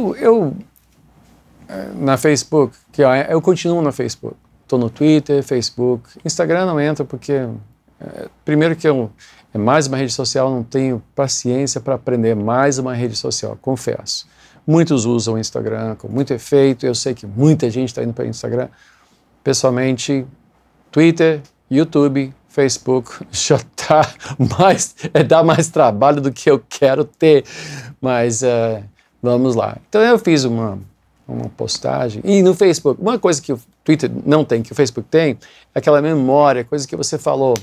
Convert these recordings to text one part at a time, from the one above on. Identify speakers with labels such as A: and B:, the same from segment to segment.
A: eu, eu é, na Facebook, que eu continuo na Facebook. Estou no Twitter, Facebook, Instagram não entra porque é, primeiro que eu é mais uma rede social, não tenho paciência para aprender mais uma rede social, confesso. Muitos usam o Instagram com muito efeito, eu sei que muita gente está indo para o Instagram. Pessoalmente, Twitter, YouTube, Facebook já tá mais é dar mais trabalho do que eu quero ter, mas uh, Vamos lá. Então eu fiz uma, uma postagem. E no Facebook, uma coisa que o Twitter não tem, que o Facebook tem, é aquela memória, coisa que você falou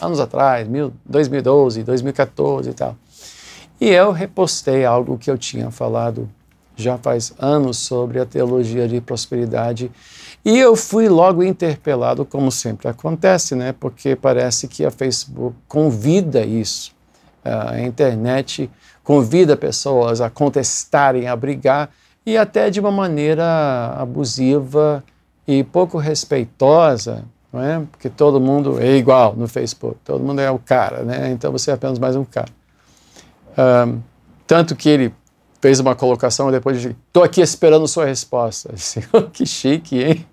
A: anos atrás, mil, 2012, 2014 e tal. E eu repostei algo que eu tinha falado já faz anos sobre a teologia de prosperidade. E eu fui logo interpelado, como sempre acontece, né? Porque parece que a Facebook convida isso a internet convida pessoas a contestarem, a brigar e até de uma maneira abusiva e pouco respeitosa, não é? Porque todo mundo é igual no Facebook, todo mundo é o cara, né? Então você é apenas mais um cara. Um, tanto que ele fez uma colocação depois de estou aqui esperando sua resposta. Disse, assim, oh, que chique, hein?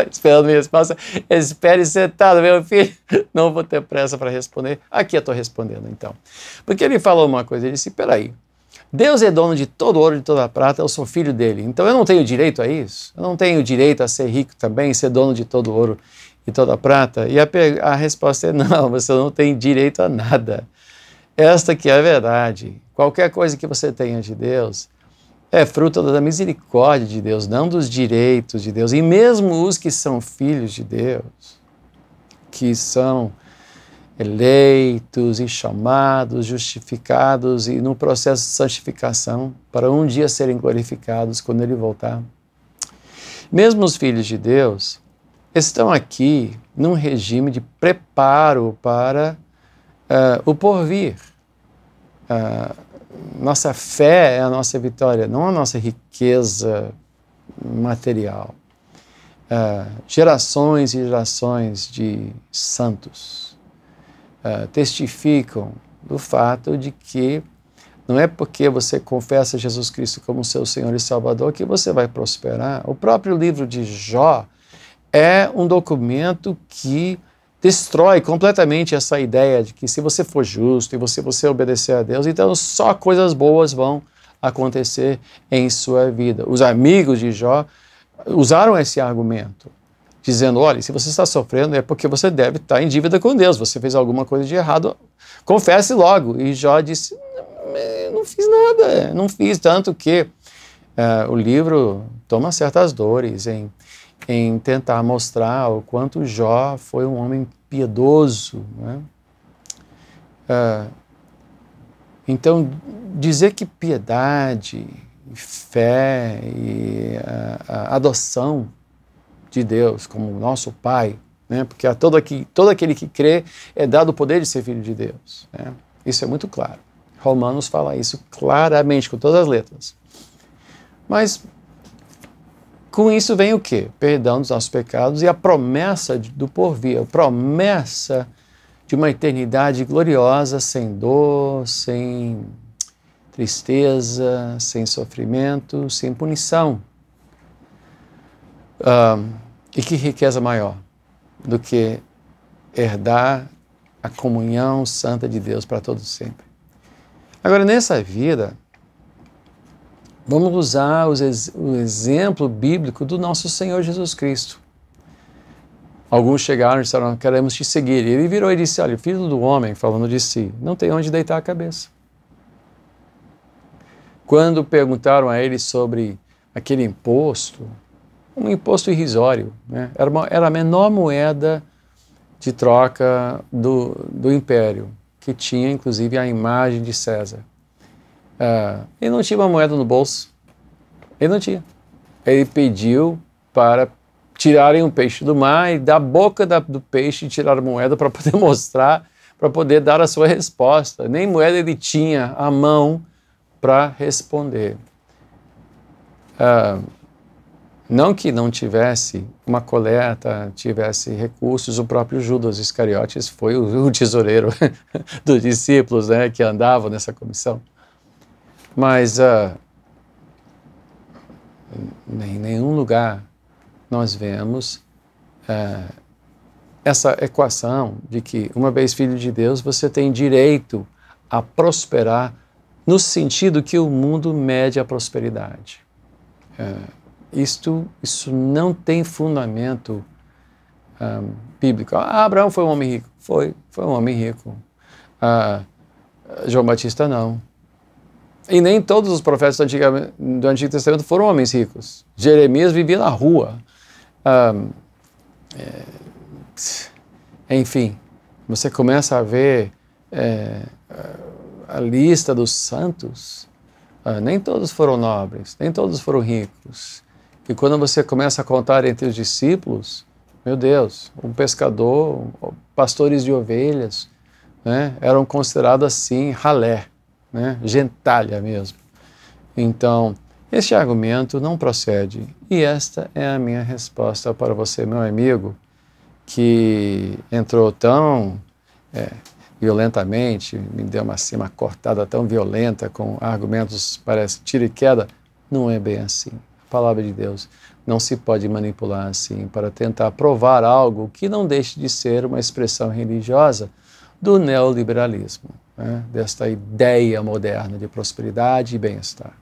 A: está esperando minha resposta. Assim, Espere sentado, meu filho. Não vou ter pressa para responder. Aqui eu estou respondendo, então. Porque ele falou uma coisa, ele disse, peraí, Deus é dono de todo ouro e de toda prata, eu sou filho dele. Então eu não tenho direito a isso? Eu não tenho direito a ser rico também, ser dono de todo ouro e toda prata? E a, a resposta é não, você não tem direito a nada. Esta que é a verdade. Qualquer coisa que você tenha de Deus, é fruto da misericórdia de Deus, não dos direitos de Deus. E mesmo os que são filhos de Deus, que são eleitos e chamados, justificados e no processo de santificação, para um dia serem glorificados quando ele voltar. Mesmo os filhos de Deus estão aqui num regime de preparo para uh, o porvir. Uh, nossa fé é a nossa vitória, não a nossa riqueza material. Uh, gerações e gerações de santos uh, testificam do fato de que não é porque você confessa Jesus Cristo como seu Senhor e Salvador que você vai prosperar. O próprio livro de Jó é um documento que destrói completamente essa ideia de que se você for justo e você, você obedecer a Deus, então só coisas boas vão acontecer em sua vida. Os amigos de Jó usaram esse argumento, dizendo: olha, se você está sofrendo é porque você deve estar em dívida com Deus, você fez alguma coisa de errado, confesse logo. E Jó disse: não fiz nada, não fiz, tanto que uh, o livro toma certas dores em em tentar mostrar o quanto Jó foi um homem piedoso. Né? Ah, então, dizer que piedade, fé e ah, a, a adoção de Deus como nosso Pai, né? porque a todo, aqui, todo aquele que crê é dado o poder de ser filho de Deus. Né? Isso é muito claro. Romanos fala isso claramente, com todas as letras. Mas com isso vem o quê? Perdão dos nossos pecados e a promessa do porvir, a promessa de uma eternidade gloriosa, sem dor, sem tristeza, sem sofrimento, sem punição. Ah, e que riqueza maior do que herdar a comunhão santa de Deus para todos sempre. Agora, nessa vida, Vamos usar o exemplo bíblico do nosso Senhor Jesus Cristo. Alguns chegaram e disseram: Queremos te seguir. E ele virou e disse: Olha, o filho do homem, falando de si, não tem onde deitar a cabeça. Quando perguntaram a ele sobre aquele imposto, um imposto irrisório, né? era, uma, era a menor moeda de troca do, do império, que tinha inclusive a imagem de César. Uh, ele não tinha uma moeda no bolso. Ele não tinha. Ele pediu para tirarem um peixe do mar e da boca da, do peixe tirar a moeda para poder mostrar, para poder dar a sua resposta. Nem moeda ele tinha à mão para responder. Uh, não que não tivesse uma coleta, tivesse recursos, o próprio Judas Iscariotes foi o, o tesoureiro dos discípulos né, que andavam nessa comissão. Mas uh, em nenhum lugar nós vemos uh, essa equação de que, uma vez filho de Deus, você tem direito a prosperar no sentido que o mundo mede a prosperidade. Uh, isto, isso não tem fundamento bíblico. Ah, Abraão foi um homem rico. Foi, foi um homem rico. João Batista não. E nem todos os profetas do Antigo, do Antigo Testamento foram homens ricos. Jeremias vivia na rua. é, enfim, você começa a ver é, a lista dos santos. Ah, nem todos foram nobres, nem todos foram ricos. E quando você começa a contar entre os discípulos, meu Deus, um pescador, pastores de ovelhas, né, eram considerados assim ralé né? gentalha mesmo. Então, este argumento não procede. E esta é a minha resposta para você, meu amigo, que entrou tão é, violentamente, me deu uma, cima assim, cortada tão violenta com argumentos, parece tiro e queda. Não é bem assim. A palavra de Deus não se pode manipular assim para tentar provar algo que não deixe de ser uma expressão religiosa do neoliberalismo né, desta ideia moderna de prosperidade e bem-estar.